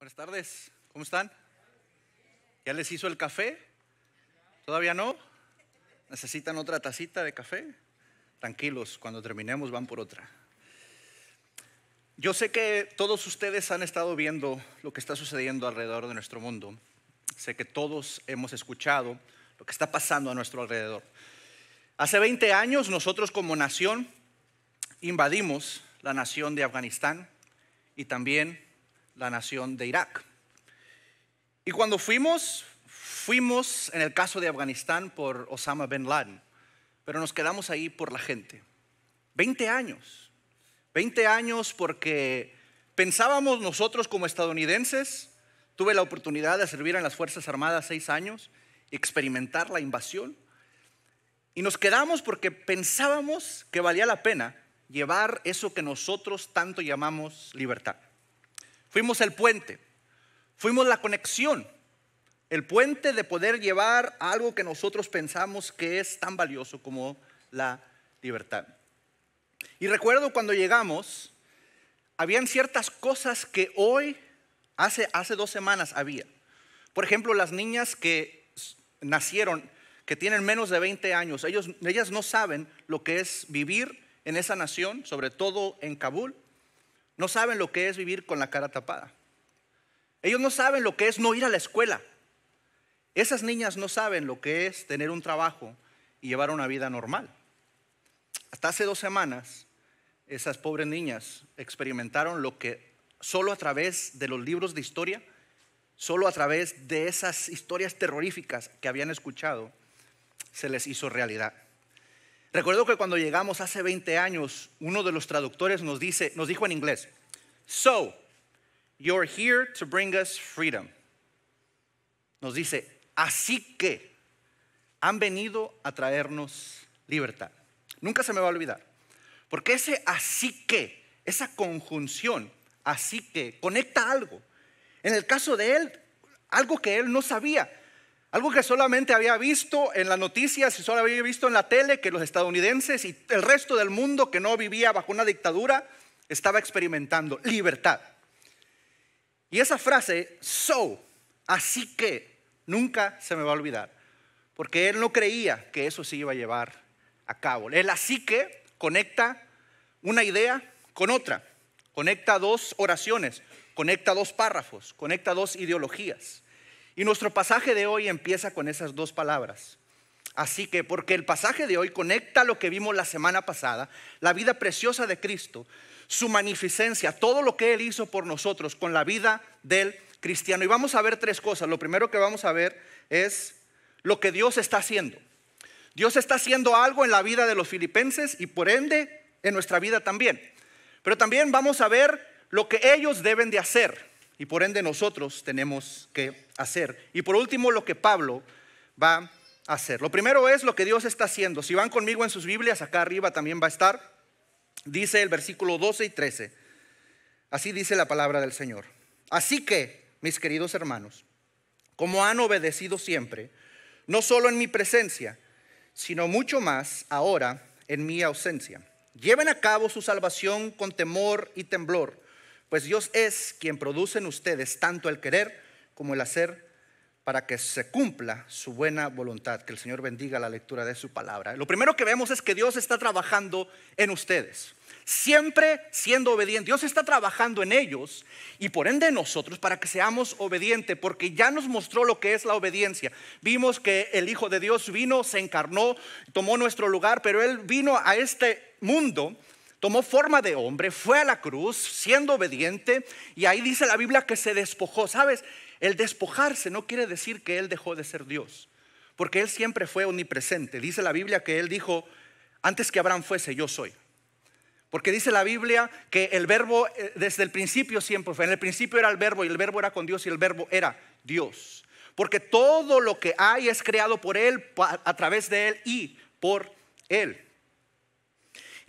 Buenas tardes, ¿cómo están? ¿Ya les hizo el café? ¿Todavía no? ¿Necesitan otra tacita de café? Tranquilos, cuando terminemos van por otra. Yo sé que todos ustedes han estado viendo lo que está sucediendo alrededor de nuestro mundo. Sé que todos hemos escuchado lo que está pasando a nuestro alrededor. Hace 20 años nosotros como nación invadimos la nación de Afganistán y también la nación de Irak. Y cuando fuimos, fuimos en el caso de Afganistán por Osama bin Laden, pero nos quedamos ahí por la gente. 20 años, 20 años porque pensábamos nosotros como estadounidenses, tuve la oportunidad de servir en las Fuerzas Armadas seis años, experimentar la invasión, y nos quedamos porque pensábamos que valía la pena llevar eso que nosotros tanto llamamos libertad. Fuimos el puente, fuimos la conexión, el puente de poder llevar algo que nosotros pensamos que es tan valioso como la libertad. Y recuerdo cuando llegamos, habían ciertas cosas que hoy, hace, hace dos semanas había. Por ejemplo, las niñas que nacieron, que tienen menos de 20 años, ellos, ellas no saben lo que es vivir en esa nación, sobre todo en Kabul, no saben lo que es vivir con la cara tapada. Ellos no saben lo que es no ir a la escuela. Esas niñas no saben lo que es tener un trabajo y llevar una vida normal. Hasta hace dos semanas, esas pobres niñas experimentaron lo que solo a través de los libros de historia, solo a través de esas historias terroríficas que habían escuchado, se les hizo realidad. Recuerdo que cuando llegamos hace 20 años, uno de los traductores nos, dice, nos dijo en inglés, So, you're here to bring us freedom. Nos dice, así que han venido a traernos libertad. Nunca se me va a olvidar, porque ese así que, esa conjunción, así que, conecta algo. En el caso de él, algo que él no sabía, algo que solamente había visto en las noticias y solo había visto en la tele que los estadounidenses y el resto del mundo que no vivía bajo una dictadura estaba experimentando, libertad. Y esa frase, so, así que, nunca se me va a olvidar, porque él no creía que eso se iba a llevar a cabo. El así que conecta una idea con otra, conecta dos oraciones, conecta dos párrafos, conecta dos ideologías. Y nuestro pasaje de hoy empieza con esas dos palabras. Así que, porque el pasaje de hoy conecta lo que vimos la semana pasada, la vida preciosa de Cristo, su magnificencia, todo lo que Él hizo por nosotros con la vida del cristiano. Y vamos a ver tres cosas. Lo primero que vamos a ver es lo que Dios está haciendo. Dios está haciendo algo en la vida de los filipenses y por ende en nuestra vida también. Pero también vamos a ver lo que ellos deben de hacer y por ende nosotros tenemos que hacer. Y por último, lo que Pablo va a hacer. Lo primero es lo que Dios está haciendo. Si van conmigo en sus Biblias, acá arriba también va a estar. Dice el versículo 12 y 13. Así dice la palabra del Señor. Así que, mis queridos hermanos, como han obedecido siempre, no solo en mi presencia, sino mucho más ahora en mi ausencia, lleven a cabo su salvación con temor y temblor pues Dios es quien produce en ustedes tanto el querer como el hacer para que se cumpla su buena voluntad. Que el Señor bendiga la lectura de su palabra. Lo primero que vemos es que Dios está trabajando en ustedes, siempre siendo obediente. Dios está trabajando en ellos y por ende en nosotros para que seamos obedientes, porque ya nos mostró lo que es la obediencia. Vimos que el Hijo de Dios vino, se encarnó, tomó nuestro lugar, pero Él vino a este mundo tomó forma de hombre, fue a la cruz siendo obediente y ahí dice la Biblia que se despojó. ¿Sabes? El despojarse no quiere decir que Él dejó de ser Dios, porque Él siempre fue omnipresente. Dice la Biblia que Él dijo, antes que Abraham fuese, yo soy. Porque dice la Biblia que el verbo eh, desde el principio siempre fue. En el principio era el verbo y el verbo era con Dios y el verbo era Dios. Porque todo lo que hay es creado por Él, a través de Él y por Él.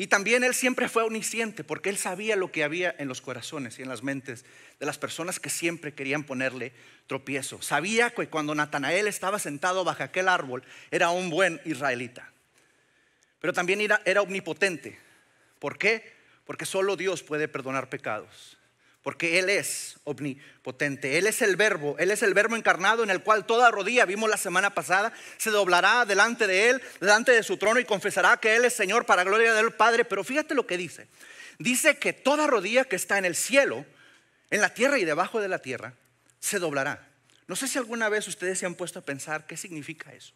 Y también Él siempre fue omnisciente porque Él sabía lo que había en los corazones y en las mentes de las personas que siempre querían ponerle tropiezo. Sabía que cuando Natanael estaba sentado bajo aquel árbol era un buen israelita. Pero también era, era omnipotente. ¿Por qué? Porque solo Dios puede perdonar pecados porque Él es omnipotente, Él es el verbo, Él es el verbo encarnado en el cual toda rodilla, vimos la semana pasada, se doblará delante de Él, delante de su trono y confesará que Él es Señor para gloria del Padre. Pero fíjate lo que dice. Dice que toda rodilla que está en el cielo, en la tierra y debajo de la tierra, se doblará. No sé si alguna vez ustedes se han puesto a pensar qué significa eso.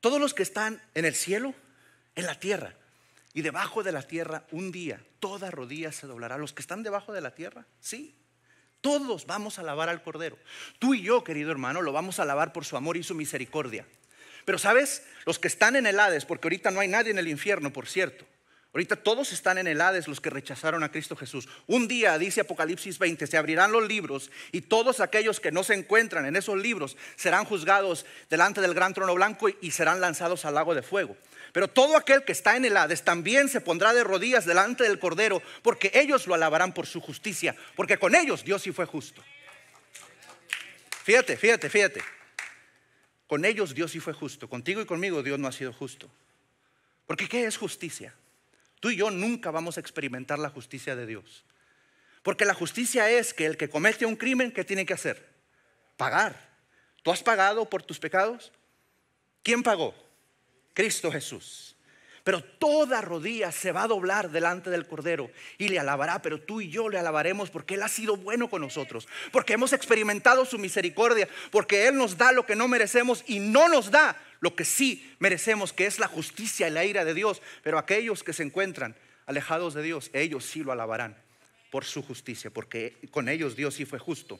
Todos los que están en el cielo, en la tierra, y debajo de la tierra, un día, toda rodilla se doblará. Los que están debajo de la tierra, sí. Todos vamos a alabar al Cordero. Tú y yo, querido hermano, lo vamos a alabar por su amor y su misericordia. Pero sabes, los que están en el Hades, porque ahorita no hay nadie en el infierno, por cierto. Ahorita todos están en el Hades los que rechazaron a Cristo Jesús. Un día, dice Apocalipsis 20, se abrirán los libros y todos aquellos que no se encuentran en esos libros serán juzgados delante del gran trono blanco y serán lanzados al lago de fuego. Pero todo aquel que está en el Hades también se pondrá de rodillas delante del Cordero, porque ellos lo alabarán por su justicia, porque con ellos Dios sí fue justo. Fíjate, fíjate, fíjate. Con ellos Dios sí fue justo, contigo y conmigo Dios no ha sido justo. Porque ¿qué es justicia? Tú y yo nunca vamos a experimentar la justicia de Dios. Porque la justicia es que el que comete un crimen, ¿qué tiene que hacer? Pagar. ¿Tú has pagado por tus pecados? ¿Quién pagó? Cristo Jesús. Pero toda rodilla se va a doblar delante del Cordero y le alabará, pero tú y yo le alabaremos porque Él ha sido bueno con nosotros, porque hemos experimentado su misericordia, porque Él nos da lo que no merecemos y no nos da lo que sí merecemos, que es la justicia y la ira de Dios. Pero aquellos que se encuentran alejados de Dios, ellos sí lo alabarán por su justicia, porque con ellos Dios sí fue justo.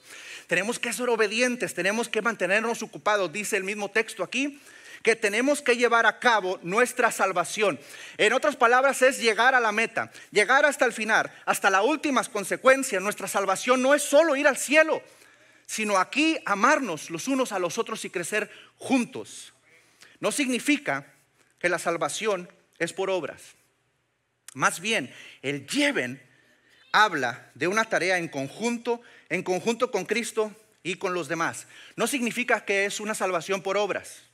Tenemos que ser obedientes, tenemos que mantenernos ocupados, dice el mismo texto aquí que tenemos que llevar a cabo nuestra salvación. En otras palabras, es llegar a la meta, llegar hasta el final, hasta las últimas consecuencias. Nuestra salvación no es solo ir al cielo, sino aquí amarnos los unos a los otros y crecer juntos. No significa que la salvación es por obras. Más bien, el lleven habla de una tarea en conjunto, en conjunto con Cristo y con los demás. No significa que es una salvación por obras.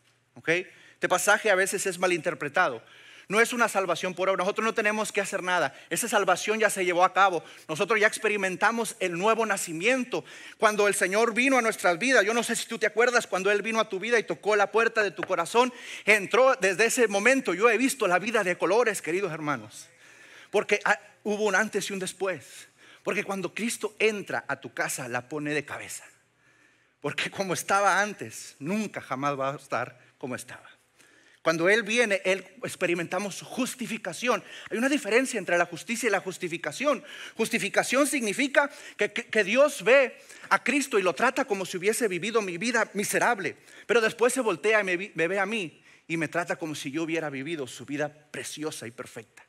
Este pasaje a veces es malinterpretado. No es una salvación por ahora Nosotros no tenemos que hacer nada. Esa salvación ya se llevó a cabo. Nosotros ya experimentamos el nuevo nacimiento. Cuando el Señor vino a nuestras vidas, yo no sé si tú te acuerdas, cuando Él vino a tu vida y tocó la puerta de tu corazón, entró desde ese momento. Yo he visto la vida de colores, queridos hermanos. Porque ah, hubo un antes y un después. Porque cuando Cristo entra a tu casa, la pone de cabeza. Porque como estaba antes, nunca jamás va a estar como estaba. Cuando Él viene, Él experimentamos justificación. Hay una diferencia entre la justicia y la justificación. Justificación significa que, Dios ve a Cristo y lo trata como si hubiese vivido mi vida miserable, pero después se voltea y me, me ve a mí y me trata como si yo hubiera vivido su vida preciosa y perfecta.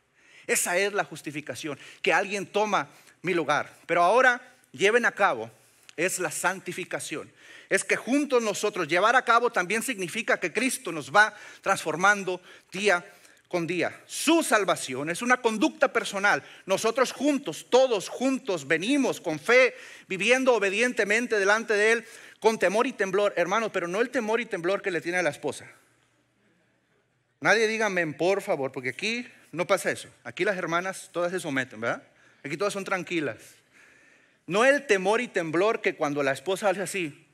Esa es la justificación, que alguien toma mi lugar. Pero ahora lleven a cabo, es la santificación es que juntos nosotros llevar a cabo también significa que Cristo nos va transformando día con día. Su salvación es una conducta personal. Nosotros juntos, todos juntos, venimos con fe, viviendo obedientemente delante de Él, con temor y temblor, hermanos, pero no el temor y temblor que le tiene a la esposa. Nadie díganme por favor, porque aquí no pasa eso. Aquí las hermanas todas se someten, ¿verdad? Aquí todas son tranquilas. No el temor y temblor que cuando la esposa hace así,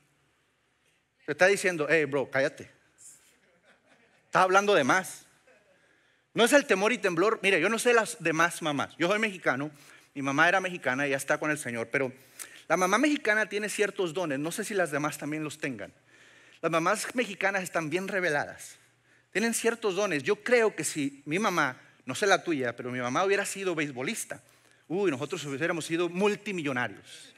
te está diciendo, hey, bro, cállate. Está hablando de más. No es el temor y temblor. Mire, yo no sé las demás mamás. Yo soy mexicano. Mi mamá era mexicana y ya está con el Señor. Pero la mamá mexicana tiene ciertos dones. No sé si las demás también los tengan. Las mamás mexicanas están bien reveladas. Tienen ciertos dones. Yo creo que si mi mamá, no sé la tuya, pero mi mamá hubiera sido beisbolista, uy, nosotros hubiéramos sido multimillonarios.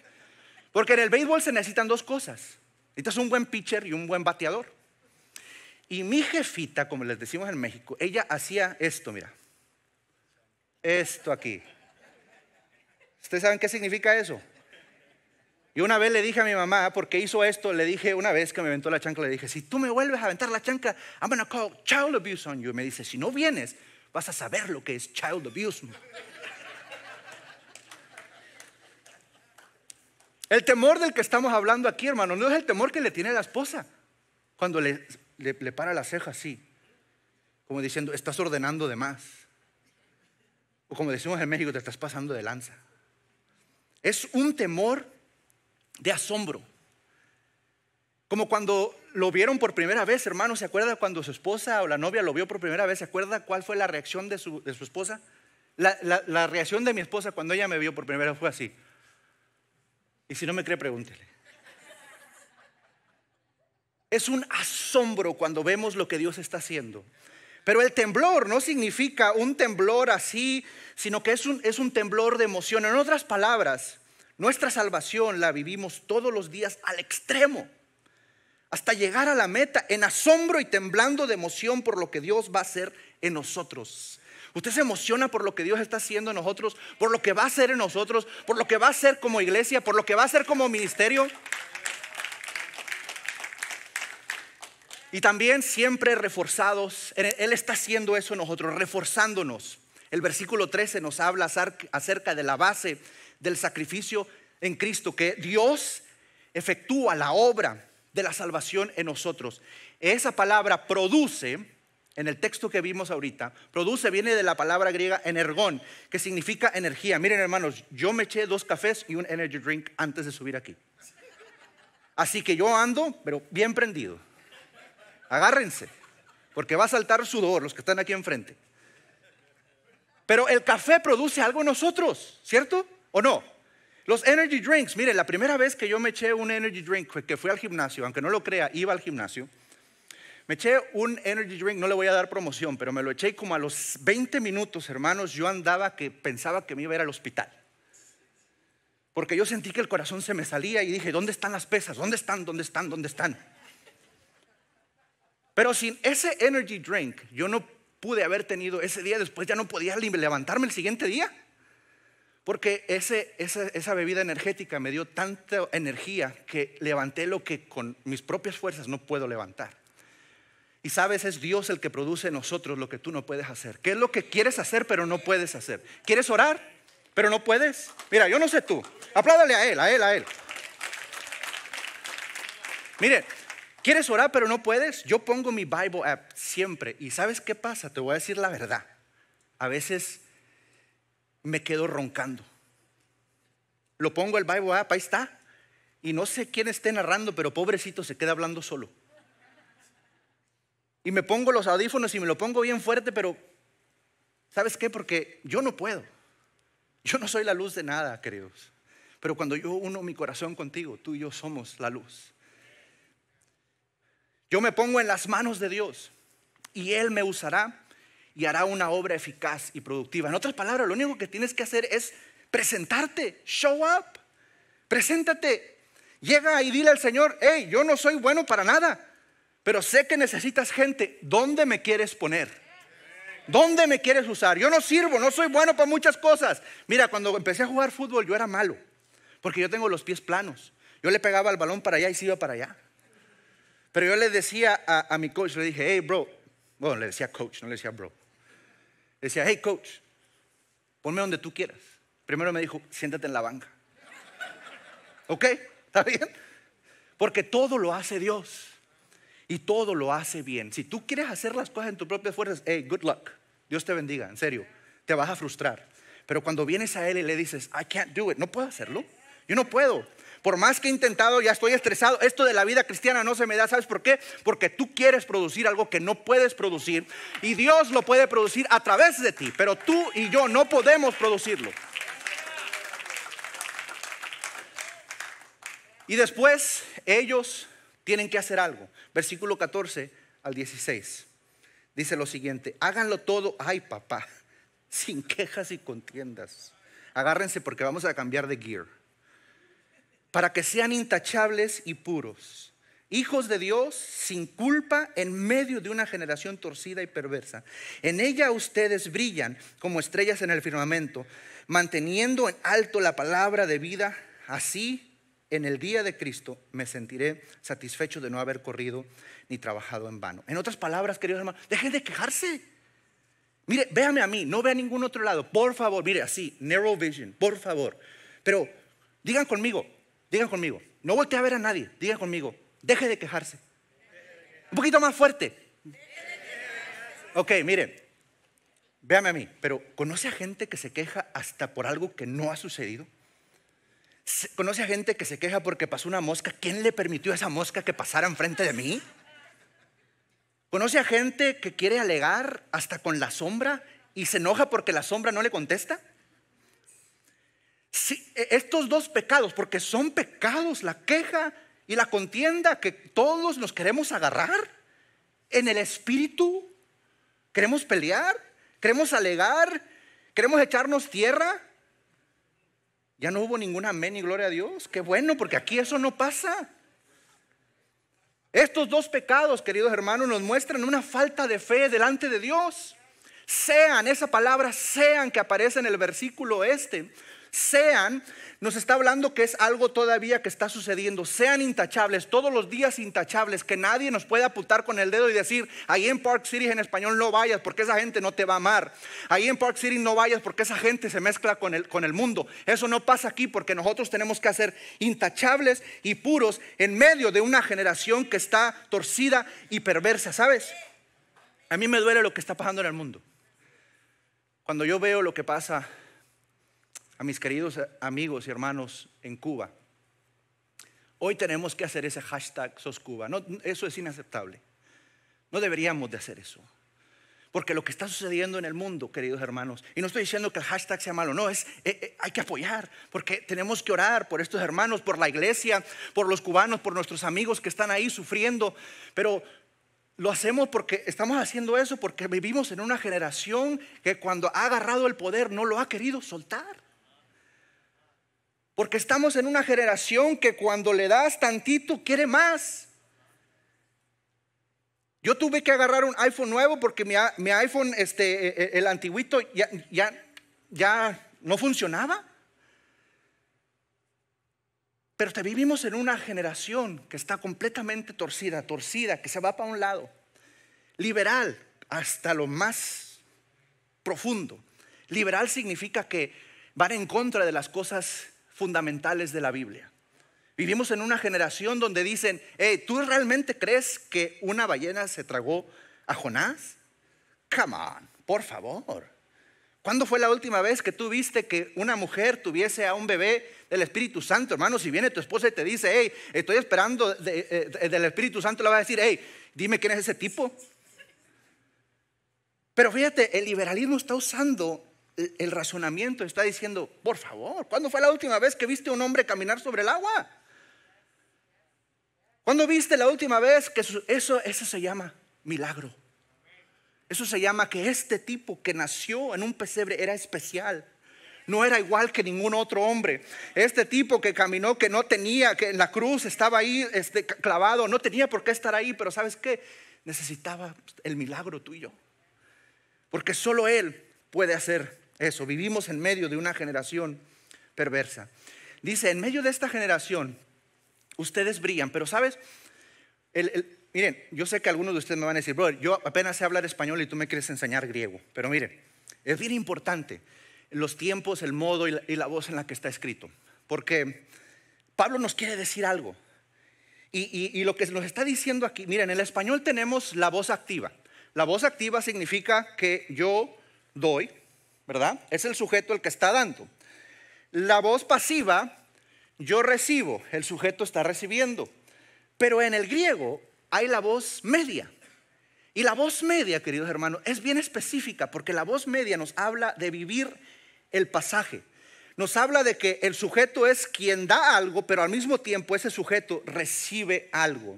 Porque en el béisbol se necesitan dos cosas. Necesitas un buen pitcher y un buen bateador. Y mi jefita, como les decimos en México, ella hacía esto, mira. Esto aquí. ¿Ustedes saben qué significa eso? Y una vez le dije a mi mamá, porque hizo esto, le dije una vez que me aventó la chancla, le dije, si tú me vuelves a aventar la chanca I'm gonna call child abuse on you. Y me dice, si no vienes, vas a saber lo que es child abuse. El temor del que estamos hablando aquí, hermano, no es el temor que le tiene la esposa cuando le, para la ceja así, como diciendo, estás ordenando de más. O como decimos en México, te estás pasando de lanza. Es un temor de asombro. Como cuando lo vieron por primera vez, hermano, ¿se acuerda cuando su esposa o la novia lo vio por primera vez? ¿Se acuerda cuál fue la reacción de su, esposa? La, la reacción de mi esposa cuando ella me vio por primera vez fue así. Y si no me cree, pregúntele. Es un asombro cuando vemos lo que Dios está haciendo. Pero el temblor no significa un temblor así, sino que es un, es un temblor de emoción. En otras palabras, nuestra salvación la vivimos todos los días al extremo, hasta llegar a la meta en asombro y temblando de emoción por lo que Dios va a hacer en nosotros. Usted se emociona por lo que Dios está haciendo en nosotros, por lo que va a hacer en nosotros, por lo que va a hacer como iglesia, por lo que va a hacer como ministerio. Y también siempre reforzados, Él está haciendo eso en nosotros, reforzándonos. El versículo 13 nos habla acerca de la base del sacrificio en Cristo, que Dios efectúa la obra de la salvación en nosotros. Esa palabra produce en el texto que vimos ahorita, produce, viene de la palabra griega energón, que significa energía. Miren hermanos, yo me eché dos cafés y un energy drink antes de subir aquí. Así que yo ando, pero bien prendido. Agárrense, porque va a saltar sudor los que están aquí enfrente. Pero el café produce algo en nosotros, ¿cierto? ¿O no? Los energy drinks, miren, la primera vez que yo me eché un energy drink que fui al gimnasio, aunque no lo crea, iba al gimnasio me eché un energy drink, no le voy a dar promoción, pero me lo eché como a los 20 minutos, hermanos, yo andaba que pensaba que me iba a ir al hospital. Porque yo sentí que el corazón se me salía y dije, ¿dónde están las pesas? ¿Dónde están? ¿Dónde están? ¿Dónde están? Pero sin ese energy drink, yo no pude haber tenido ese día, después ya no podía levantarme el siguiente día. Porque ese, esa, bebida energética me dio tanta energía que levanté lo que con mis propias fuerzas no puedo levantar. Y sabes, es Dios el que produce en nosotros lo que tú no puedes hacer. ¿Qué es lo que quieres hacer pero no puedes hacer? ¿Quieres orar pero no puedes? Mira, yo no sé tú. Apládale a Él, a Él, a Él. Mire, ¿quieres orar pero no puedes? Yo pongo mi Bible app siempre. ¿Y sabes qué pasa? Te voy a decir la verdad. A veces me quedo roncando. Lo pongo el Bible app, ahí está. Y no sé quién esté narrando, pero pobrecito se queda hablando solo y me pongo los audífonos y me lo pongo bien fuerte, pero ¿sabes qué? Porque yo no puedo. Yo no soy la luz de nada, queridos. Pero cuando yo uno mi corazón contigo, tú y yo somos la luz. Yo me pongo en las manos de Dios y Él me usará y hará una obra eficaz y productiva. En otras palabras, lo único que tienes que hacer es presentarte, show up, preséntate. Llega y dile al Señor, hey, yo no soy bueno para nada, pero sé que necesitas gente. ¿Dónde me quieres poner? ¿Dónde me quieres usar? Yo no sirvo, no soy bueno para muchas cosas. Mira, cuando empecé a jugar fútbol yo era malo, porque yo tengo los pies planos. Yo le pegaba el balón para allá y se iba para allá. Pero yo le decía a, mi coach, le dije, hey, bro. Bueno, le decía coach, no le decía bro. Le decía, hey, coach, ponme donde tú quieras. Primero me dijo, siéntate en la banca. ¿Ok? ¿Está bien? Porque todo lo hace Dios y todo lo hace bien. Si tú quieres hacer las cosas en tus propias fuerzas, hey, good luck. Dios te bendiga, en serio. Te vas a frustrar. Pero cuando vienes a Él y le dices, I can't do it, no puedo hacerlo. Yo no puedo. Por más que he intentado, ya estoy estresado. Esto de la vida cristiana no se me da. ¿Sabes por qué? Porque tú quieres producir algo que no puedes producir y Dios lo puede producir a través de ti. Pero tú y yo no podemos producirlo. Y después ellos tienen que hacer algo. Versículo 14 al 16. Dice lo siguiente, háganlo todo, ay papá, sin quejas y contiendas. Agárrense porque vamos a cambiar de gear. Para que sean intachables y puros, hijos de Dios sin culpa en medio de una generación torcida y perversa. En ella ustedes brillan como estrellas en el firmamento, manteniendo en alto la palabra de vida. Así en el día de Cristo me sentiré satisfecho de no haber corrido ni trabajado en vano. En otras palabras, queridos hermanos, dejen de quejarse. Mire, véame a mí, no vea a ningún otro lado. Por favor, mire así, narrow vision, por favor. Pero digan conmigo, digan conmigo, no voltee a ver a nadie, digan conmigo, deje de quejarse. Un poquito más fuerte. Ok, miren, véame a mí, pero ¿conoce a gente que se queja hasta por algo que no ha sucedido? ¿Conoce a gente que se queja porque pasó una mosca? ¿Quién le permitió a esa mosca que pasara enfrente de mí? ¿Conoce a gente que quiere alegar hasta con la sombra y se enoja porque la sombra no le contesta? E, estos dos pecados, porque son pecados, la queja y la contienda que todos nos queremos agarrar en el espíritu, queremos pelear, queremos alegar, queremos echarnos tierra, ya no hubo ninguna amén y gloria a Dios. Qué bueno, porque aquí eso no pasa. Estos dos pecados, queridos hermanos, nos muestran una falta de fe delante de Dios. Sean, esa palabra sean que aparece en el versículo este, sean, nos está hablando que es algo todavía que está sucediendo. Sean intachables, todos los días intachables, que nadie nos pueda apuntar con el dedo y decir, ahí en Park City en español no vayas porque esa gente no te va a amar. Ahí en Park City no vayas porque esa gente se mezcla con el, con el mundo. Eso no pasa aquí porque nosotros tenemos que ser intachables y puros en medio de una generación que está torcida y perversa, ¿sabes? A mí me duele lo que está pasando en el mundo. Cuando yo veo lo que pasa a mis queridos amigos y hermanos en Cuba. Hoy tenemos que hacer ese hashtag sos Cuba. No, eso es inaceptable. No deberíamos de hacer eso. Porque lo que está sucediendo en el mundo, queridos hermanos, y no estoy diciendo que el hashtag sea malo, no, es eh, eh, hay que apoyar, porque tenemos que orar por estos hermanos, por la iglesia, por los cubanos, por nuestros amigos que están ahí sufriendo, pero lo hacemos porque estamos haciendo eso porque vivimos en una generación que cuando ha agarrado el poder no lo ha querido soltar. Porque estamos en una generación que cuando le das tantito quiere más. Yo tuve que agarrar un iPhone nuevo porque mi, iPhone, este, e, e, el antiguito, ya, ya, no funcionaba. Pero te vivimos en una generación que está completamente torcida, torcida, que se va para un lado, liberal hasta lo más profundo. Liberal significa que van en contra de las cosas fundamentales de la Biblia. Vivimos en una generación donde dicen, hey, eh, ¿tú realmente crees que una ballena se tragó a Jonás? Come on, por favor. ¿Cuándo fue la última vez que tú viste que una mujer tuviese a un bebé del Espíritu Santo, hermano? Si viene tu esposa y te dice, hey, estoy esperando eh, eh, del Espíritu Santo, le va a decir, hey, dime quién es ese tipo. Pero fíjate, el liberalismo está usando el razonamiento está diciendo, por favor, ¿cuándo fue la última vez que viste a un hombre caminar sobre el agua? ¿Cuándo viste la última vez que eso, eso, se llama milagro? Eso se llama que este tipo que nació en un pesebre era especial. No era igual que ningún otro hombre. Este tipo que caminó, que no tenía, que en la cruz estaba ahí este, clavado, no tenía por qué estar ahí, pero ¿sabes qué? Necesitaba el milagro tuyo. Porque solo Él puede hacer eso, vivimos en medio de una generación perversa. Dice, en medio de esta generación, ustedes brillan, pero sabes, miren, yo sé que algunos de ustedes me van a decir, brother, yo apenas sé hablar español y tú me quieres enseñar griego, pero miren, es bien importante los tiempos, el modo y la, voz en la que está escrito, porque Pablo nos quiere decir algo. Y, y lo que nos está diciendo aquí, miren, en el español tenemos la voz activa. La voz activa significa que yo doy, ¿verdad? Es el sujeto el que está dando. La voz pasiva, yo recibo, el sujeto está recibiendo. Pero en el griego hay la voz media. Y la voz media, queridos hermanos, es bien específica porque la voz media nos habla de vivir el pasaje nos habla de que el sujeto es quien da algo, pero al mismo tiempo ese sujeto recibe algo.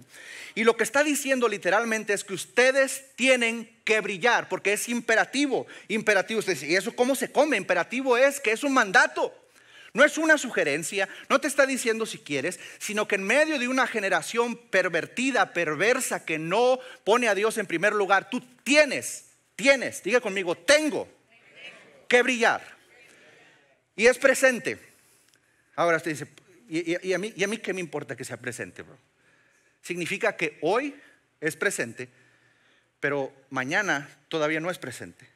Y lo que está diciendo literalmente es que ustedes tienen que brillar, porque es imperativo. Imperativo, ustedes, ¿y eso cómo se come? Imperativo es que es un mandato. No es una sugerencia, no te está diciendo si quieres, sino que en medio de una generación pervertida, perversa, que no pone a Dios en primer lugar, tú tienes, tienes, diga conmigo, tengo que brillar. Y es presente. Ahora usted dice, ¿y, a, mí, ¿y a mí qué me importa que sea presente, bro? Significa que hoy es presente, pero mañana todavía no es presente.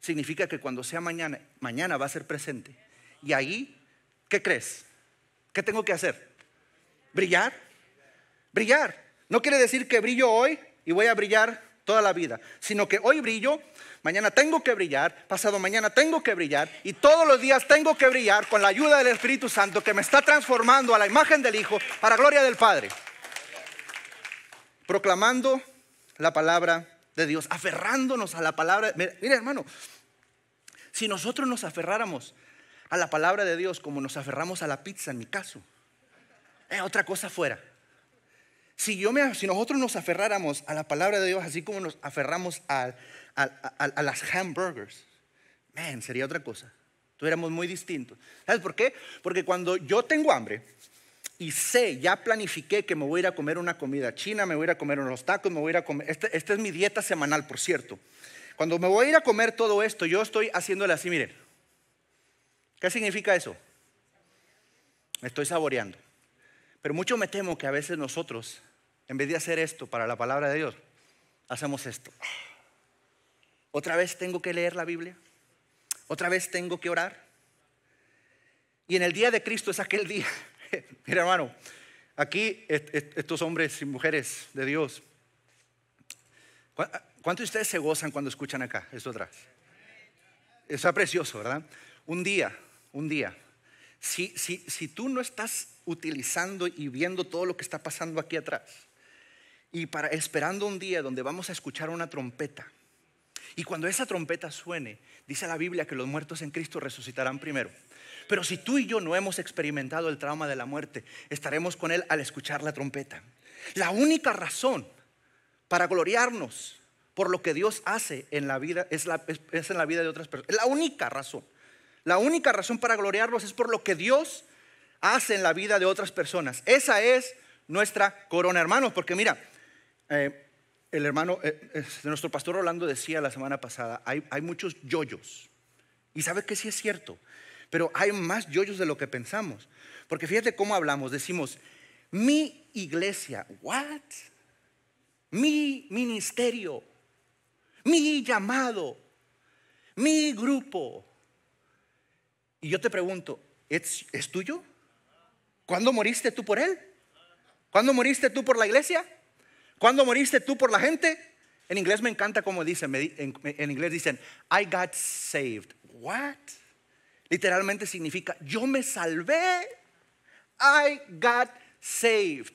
Significa que cuando sea mañana, mañana va a ser presente. Y ahí, ¿qué crees? ¿Qué tengo que hacer? ¿Brillar? Brillar. No quiere decir que brillo hoy y voy a brillar toda la vida, sino que hoy brillo Mañana tengo que brillar, pasado mañana tengo que brillar y todos los días tengo que brillar con la ayuda del Espíritu Santo que me está transformando a la imagen del Hijo para gloria del Padre. Proclamando la palabra de Dios, aferrándonos a la palabra. Mire, hermano, si nosotros nos aferráramos a la palabra de Dios como nos aferramos a la pizza en mi caso, es otra cosa fuera. Si, yo me, si nosotros nos aferráramos a la palabra de Dios así como nos aferramos al a, las hamburgers, man, sería otra cosa. Tuviéramos muy distintos. ¿Sabes por qué? Porque cuando yo tengo hambre y sé, ya planifiqué que me voy a ir a comer una comida china, me voy a ir a comer unos tacos, me voy a ir a comer. Este, esta es mi dieta semanal, por cierto. Cuando me voy a ir a comer todo esto, yo estoy haciéndole así, miren. ¿Qué significa eso? Me estoy saboreando. Pero mucho me temo que a veces nosotros, en vez de hacer esto para la palabra de Dios, hacemos esto. ¿Otra vez tengo que leer la Biblia? ¿Otra vez tengo que orar? Y en el día de Cristo es aquel día. Mira, hermano, aquí estos hombres y mujeres de Dios, ¿cuántos de ustedes se gozan cuando escuchan acá esto atrás? Está precioso, ¿verdad? Un día, un día. Si, si tú no estás utilizando y viendo todo lo que está pasando aquí atrás y para esperando un día donde vamos a escuchar una trompeta, y cuando esa trompeta suene, dice la Biblia que los muertos en Cristo resucitarán primero. Pero si tú y yo no hemos experimentado el trauma de la muerte, estaremos con Él al escuchar la trompeta. La única razón para gloriarnos por lo que Dios hace en la vida es, la, en la vida de otras personas. La única razón. La única razón para gloriarnos es por lo que Dios hace en la vida de otras personas. Esa es nuestra corona, hermanos, porque mira, eh, el hermano, eh, eh, nuestro pastor Orlando decía la semana pasada, hay, muchos yoyos. Y sabe que sí es cierto, pero hay más yoyos de lo que pensamos. Porque fíjate cómo hablamos, decimos, mi iglesia, what? Mi ministerio, mi llamado, mi grupo. Y yo te pregunto, ¿es, ¿es tuyo? ¿Cuándo moriste tú por él? ¿Cuándo moriste tú por la iglesia? ¿Cuándo moriste tú por la gente? En inglés me encanta como dicen, en, inglés dicen, I got saved. What? Literalmente significa, yo me salvé. I got saved.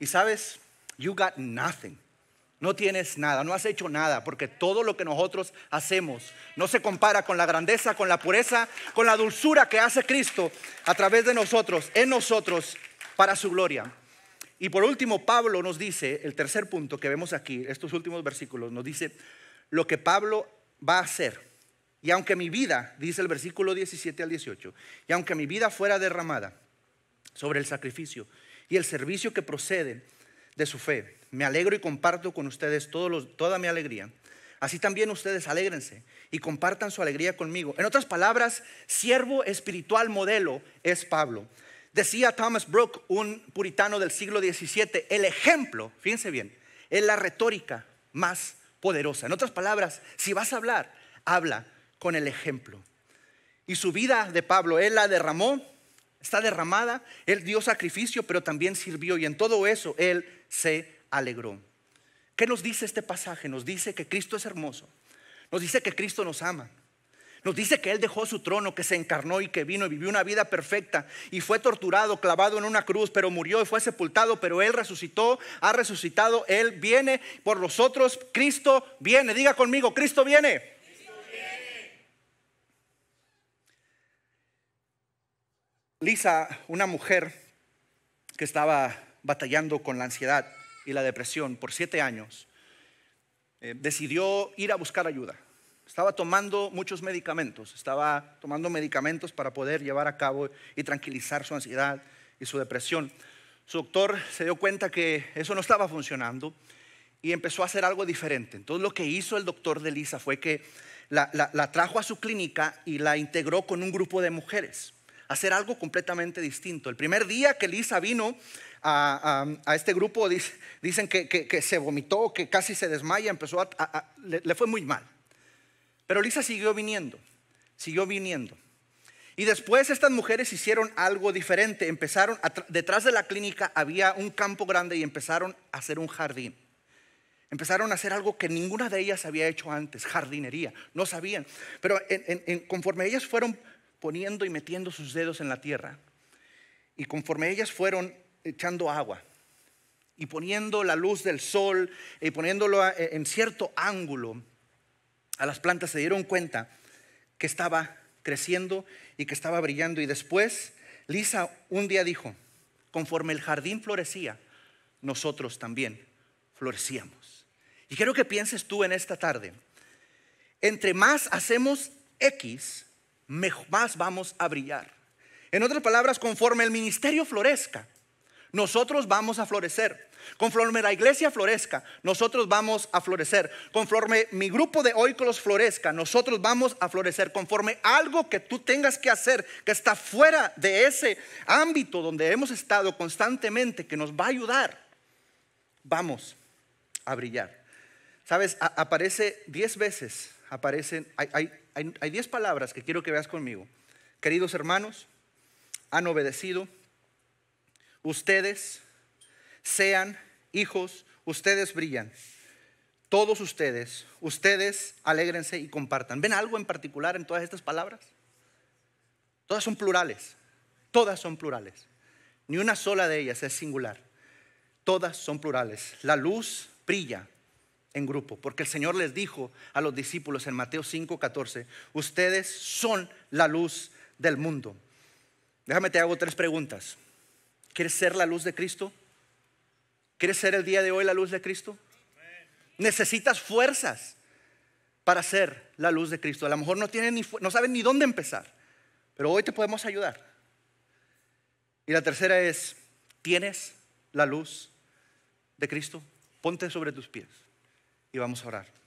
Y sabes, you got nothing. No tienes nada, no has hecho nada, porque todo lo que nosotros hacemos no se compara con la grandeza, con la pureza, con la dulzura que hace Cristo a través de nosotros, en nosotros, para su gloria. Y por último, Pablo nos dice, el tercer punto que vemos aquí, estos últimos versículos, nos dice lo que Pablo va a hacer. Y aunque mi vida, dice el versículo 17 al 18, y aunque mi vida fuera derramada sobre el sacrificio y el servicio que procede de su fe, me alegro y comparto con ustedes todos toda mi alegría. Así también ustedes alégrense y compartan su alegría conmigo. En otras palabras, siervo espiritual modelo es Pablo. Decía Thomas Brooke, un puritano del siglo XVII, el ejemplo, fíjense bien, es la retórica más poderosa. En otras palabras, si vas a hablar, habla con el ejemplo. Y su vida de Pablo, él la derramó, está derramada, él dio sacrificio, pero también sirvió y en todo eso él se alegró. ¿Qué nos dice este pasaje? Nos dice que Cristo es hermoso, nos dice que Cristo nos ama, nos dice que Él dejó su trono, que se encarnó y que vino y vivió una vida perfecta y fue torturado, clavado en una cruz, pero murió y fue sepultado, pero Él resucitó, ha resucitado, Él viene por nosotros, Cristo viene. Diga conmigo, Cristo viene. Lisa, una mujer que estaba batallando con la ansiedad y la depresión por siete años, eh, decidió ir a buscar ayuda estaba tomando muchos medicamentos, estaba tomando medicamentos para poder llevar a cabo y tranquilizar su ansiedad y su depresión. Su doctor se dio cuenta que eso no estaba funcionando y empezó a hacer algo diferente. Entonces lo que hizo el doctor de Lisa fue que la, la, la trajo a su clínica y la integró con un grupo de mujeres, hacer algo completamente distinto. El primer día que Lisa vino a, a, a este grupo, dicen que, que, se vomitó, que casi se desmaya, empezó a, le fue muy mal. Pero Lisa siguió viniendo, siguió viniendo. Y después estas mujeres hicieron algo diferente. Empezaron, detrás de la clínica había un campo grande y empezaron a hacer un jardín. Empezaron a hacer algo que ninguna de ellas había hecho antes, jardinería. No sabían. Pero conforme ellas fueron poniendo y metiendo sus dedos en la tierra, y conforme ellas fueron echando agua, y poniendo la luz del sol, y poniéndolo en cierto ángulo, a las plantas se dieron cuenta que estaba creciendo y que estaba brillando. Y después Lisa un día dijo, conforme el jardín florecía, nosotros también florecíamos. Y quiero que pienses tú en esta tarde, entre más hacemos X, más vamos a brillar. En otras palabras, conforme el ministerio florezca, nosotros vamos a florecer. Conforme la iglesia florezca, nosotros vamos a florecer. Conforme mi grupo de los florezca, nosotros vamos a florecer. Conforme algo que tú tengas que hacer que está fuera de ese ámbito donde hemos estado constantemente, que nos va a ayudar, vamos a brillar. Sabes, aparece diez veces, aparecen, hay, hay, hay diez palabras que quiero que veas conmigo. Queridos hermanos, han obedecido, ustedes, sean hijos, ustedes brillan. Todos ustedes, ustedes alégrense y compartan. ¿Ven algo en particular en todas estas palabras? Todas son plurales, todas son plurales. Ni una sola de ellas es singular. Todas son plurales. La luz brilla en grupo, porque el Señor les dijo a los discípulos en Mateo 14 ustedes son la luz del mundo. Déjame te hago tres preguntas. ¿Quieres ser la luz de Cristo? ¿Quieres ser el día de hoy la luz de Cristo? Necesitas fuerzas para ser la luz de Cristo. A lo mejor no, tienes ni, no sabes ni dónde empezar, pero hoy te podemos ayudar. Y la tercera es, ¿tienes la luz de Cristo? Ponte sobre tus pies y vamos a orar.